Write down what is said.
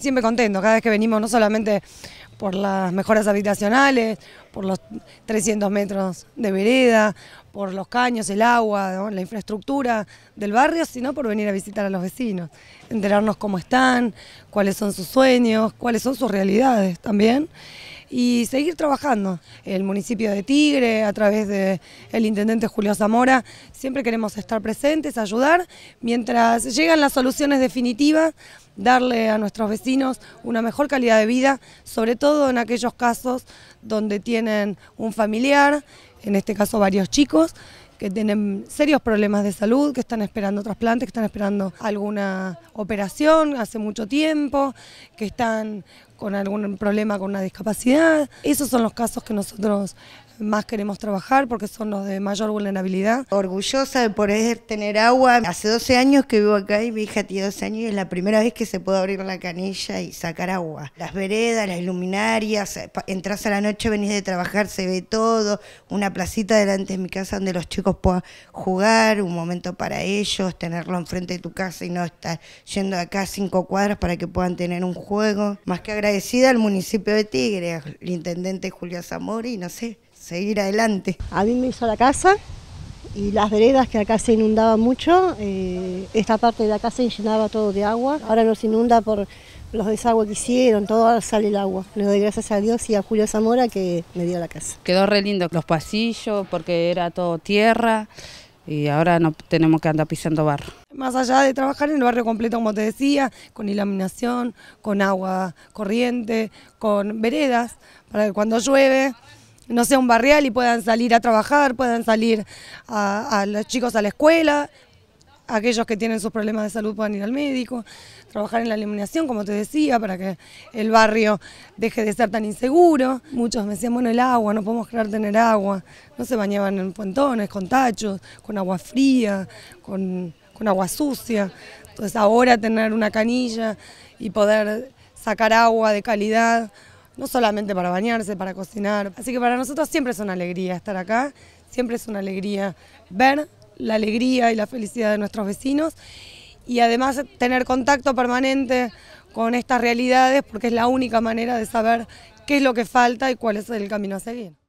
siempre contento cada vez que venimos no solamente por las mejoras habitacionales, por los 300 metros de vereda, por los caños, el agua, la infraestructura del barrio, sino por venir a visitar a los vecinos, enterarnos cómo están, cuáles son sus sueños, cuáles son sus realidades también y seguir trabajando. El municipio de Tigre, a través del intendente Julio Zamora, siempre queremos estar presentes, ayudar, mientras llegan las soluciones definitivas, darle a nuestros vecinos una mejor calidad de vida, sobre todo en aquellos casos donde tienen un familiar, en este caso varios chicos, que tienen serios problemas de salud, que están esperando trasplantes, que están esperando alguna operación hace mucho tiempo, que están con algún problema, con una discapacidad. Esos son los casos que nosotros más queremos trabajar porque son los de mayor vulnerabilidad. Orgullosa de poder tener agua. Hace 12 años que vivo acá y mi hija tiene 12 años y es la primera vez que se puede abrir la canilla y sacar agua. Las veredas, las luminarias, eh, entras a la noche, venís de trabajar, se ve todo. Una placita delante de mi casa donde los chicos puedan jugar, un momento para ellos, tenerlo enfrente de tu casa y no estar yendo acá cinco cuadras para que puedan tener un juego. Más que agradecida al municipio de Tigre, al intendente Julio Zamora y no sé, seguir adelante. A mí me hizo la casa y las veredas que acá se inundaban mucho, eh, esta parte de la casa llenaba todo de agua, ahora nos inunda por los desagües que hicieron, todo sale el agua. Le doy gracias a Dios y a Julio Zamora que me dio la casa. Quedó re lindo los pasillos porque era todo tierra, y ahora no tenemos que andar pisando barro. Más allá de trabajar en el barrio completo, como te decía, con iluminación, con agua corriente, con veredas, para que cuando llueve no sea un barrial y puedan salir a trabajar, puedan salir a, a los chicos a la escuela, aquellos que tienen sus problemas de salud puedan ir al médico, trabajar en la eliminación, como te decía, para que el barrio deje de ser tan inseguro. Muchos me decían, bueno, el agua, no podemos creer tener agua. No se bañaban en puentones, con tachos, con agua fría, con, con agua sucia. Entonces ahora tener una canilla y poder sacar agua de calidad, no solamente para bañarse, para cocinar. Así que para nosotros siempre es una alegría estar acá, siempre es una alegría ver la alegría y la felicidad de nuestros vecinos y además tener contacto permanente con estas realidades porque es la única manera de saber qué es lo que falta y cuál es el camino a seguir.